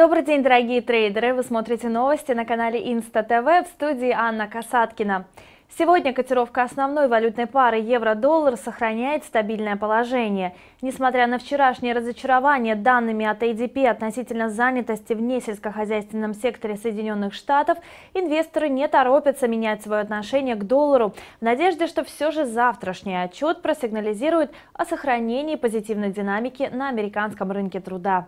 Добрый день, дорогие трейдеры! Вы смотрите новости на канале Инста ТВ в студии Анна Касаткина. Сегодня котировка основной валютной пары евро-доллар сохраняет стабильное положение. Несмотря на вчерашнее разочарование данными от ADP относительно занятости в несельскохозяйственном секторе Соединенных Штатов, инвесторы не торопятся менять свое отношение к доллару в надежде, что все же завтрашний отчет просигнализирует о сохранении позитивной динамики на американском рынке труда.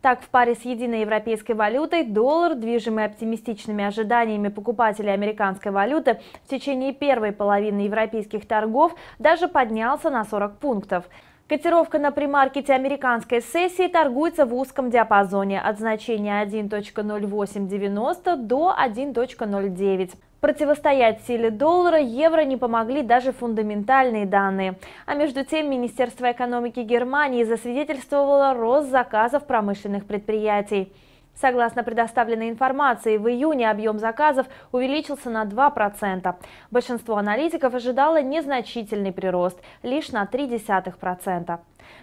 Так, в паре с единой европейской валютой доллар, движимый оптимистичными ожиданиями покупателей американской валюты, в течение первой половины европейских торгов даже поднялся на 40 пунктов. Котировка на примаркете американской сессии торгуется в узком диапазоне от значения 1.0890 до 1.09. Противостоять силе доллара евро не помогли даже фундаментальные данные. А между тем Министерство экономики Германии засвидетельствовало рост заказов промышленных предприятий. Согласно предоставленной информации, в июне объем заказов увеличился на 2%. Большинство аналитиков ожидало незначительный прирост, лишь на 0,3%.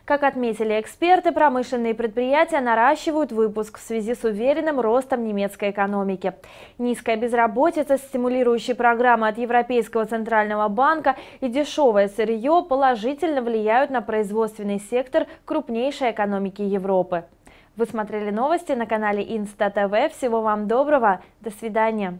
Как отметили эксперты, промышленные предприятия наращивают выпуск в связи с уверенным ростом немецкой экономики. Низкая безработица, стимулирующие программы от Европейского центрального банка и дешевое сырье положительно влияют на производственный сектор крупнейшей экономики Европы. Вы смотрели новости на канале Инста ТВ. Всего вам доброго. До свидания.